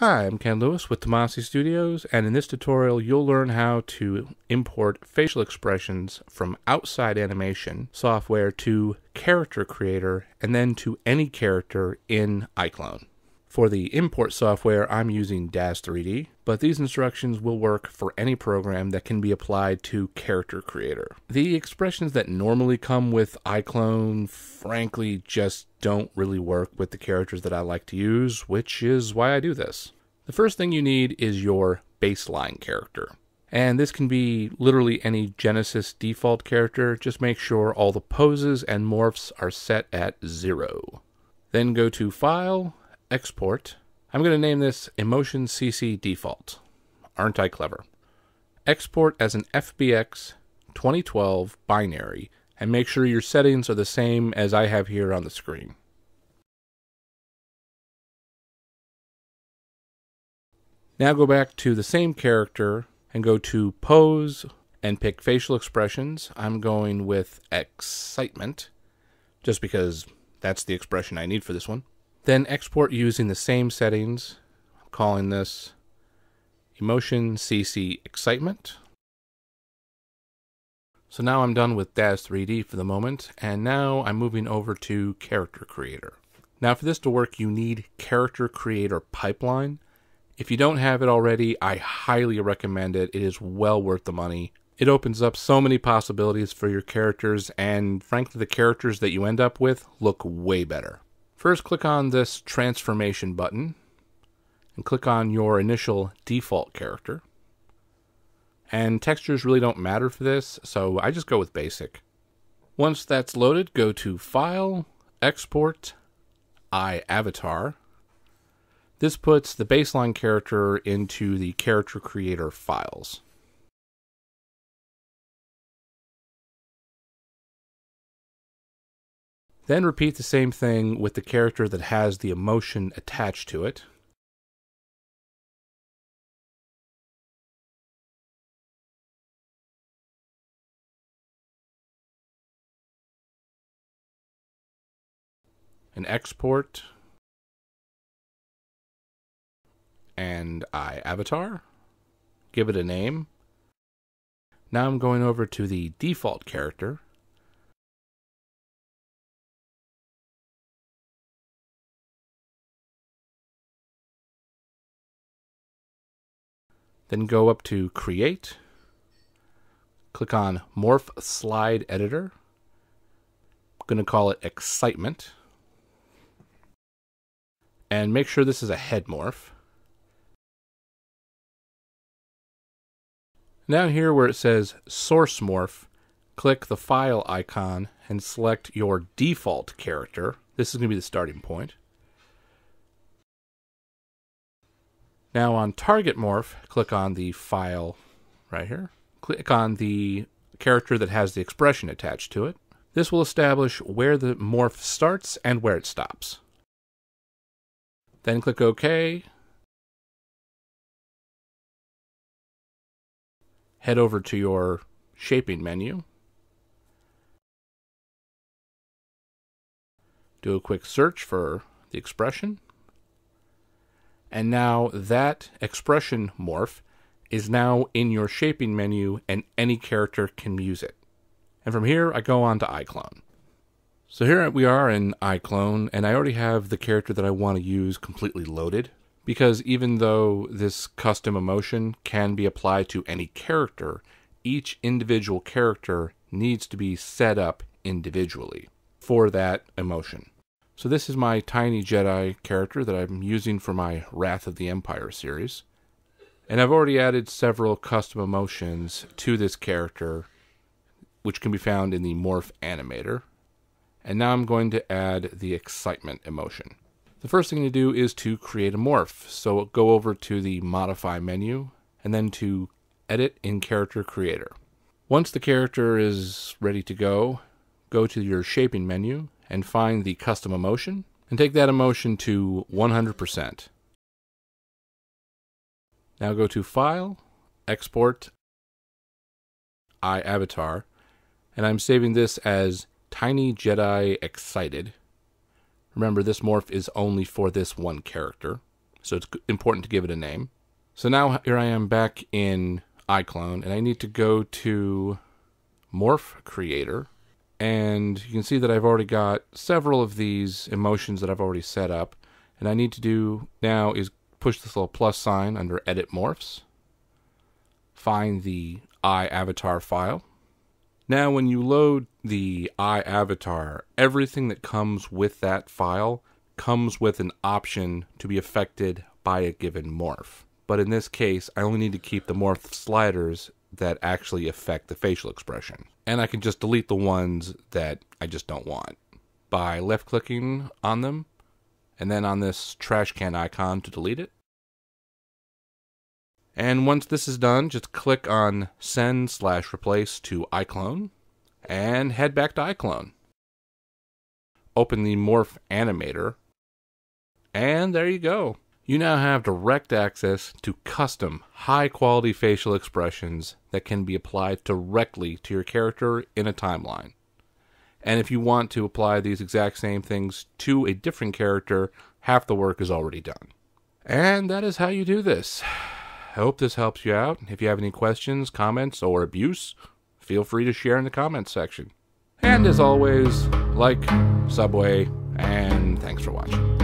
Hi, I'm Ken Lewis with Tomasi Studios, and in this tutorial you'll learn how to import facial expressions from outside animation software to Character Creator and then to any character in iClone. For the import software, I'm using DAS3D, but these instructions will work for any program that can be applied to Character Creator. The expressions that normally come with iClone frankly just don't really work with the characters that I like to use, which is why I do this. The first thing you need is your baseline character. And this can be literally any Genesis default character. Just make sure all the poses and morphs are set at zero. Then go to File, Export. I'm going to name this Emotion CC Default. Aren't I clever? Export as an FBX 2012 binary and make sure your settings are the same as I have here on the screen. Now go back to the same character and go to pose and pick facial expressions. I'm going with excitement just because that's the expression I need for this one. Then export using the same settings. I'm calling this emotion CC excitement. So now I'm done with DAZ 3D for the moment, and now I'm moving over to Character Creator. Now for this to work, you need Character Creator Pipeline. If you don't have it already, I highly recommend it. It is well worth the money. It opens up so many possibilities for your characters, and frankly, the characters that you end up with look way better. First, click on this Transformation button, and click on your initial default character and textures really don't matter for this, so I just go with basic. Once that's loaded, go to File, Export, iAvatar. This puts the baseline character into the character creator files. Then repeat the same thing with the character that has the emotion attached to it. an export, and I avatar, give it a name. Now I'm going over to the default character. Then go up to Create, click on Morph Slide Editor. I'm going to call it Excitement and make sure this is a head morph. Now here where it says source morph, click the file icon and select your default character. This is going to be the starting point. Now on target morph, click on the file right here. Click on the character that has the expression attached to it. This will establish where the morph starts and where it stops. Then click OK. Head over to your shaping menu. do a quick search for the expression. And now that expression morph is now in your shaping menu and any character can use it. And from here, I go on to iClone. So here we are in iClone, and I already have the character that I want to use completely loaded, because even though this custom emotion can be applied to any character, each individual character needs to be set up individually for that emotion. So this is my Tiny Jedi character that I'm using for my Wrath of the Empire series. And I've already added several custom emotions to this character, which can be found in the Morph Animator. And now I'm going to add the excitement emotion. The first thing to do is to create a morph. So go over to the modify menu and then to edit in character creator. Once the character is ready to go, go to your shaping menu and find the custom emotion and take that emotion to 100%. Now go to File, Export, iAvatar, and I'm saving this as Tiny Jedi Excited. Remember, this morph is only for this one character, so it's important to give it a name. So now here I am back in iClone, and I need to go to Morph Creator. And you can see that I've already got several of these emotions that I've already set up. And I need to do now is push this little plus sign under Edit Morphs, find the I avatar file, now, when you load the iAvatar, everything that comes with that file comes with an option to be affected by a given morph. But in this case, I only need to keep the morph sliders that actually affect the facial expression. And I can just delete the ones that I just don't want by left clicking on them and then on this trash can icon to delete it. And once this is done, just click on send slash replace to iClone and head back to iClone. Open the Morph Animator, and there you go. You now have direct access to custom, high quality facial expressions that can be applied directly to your character in a timeline. And if you want to apply these exact same things to a different character, half the work is already done. And that is how you do this. I hope this helps you out. If you have any questions, comments, or abuse, feel free to share in the comments section. And as always, like, subway, and thanks for watching.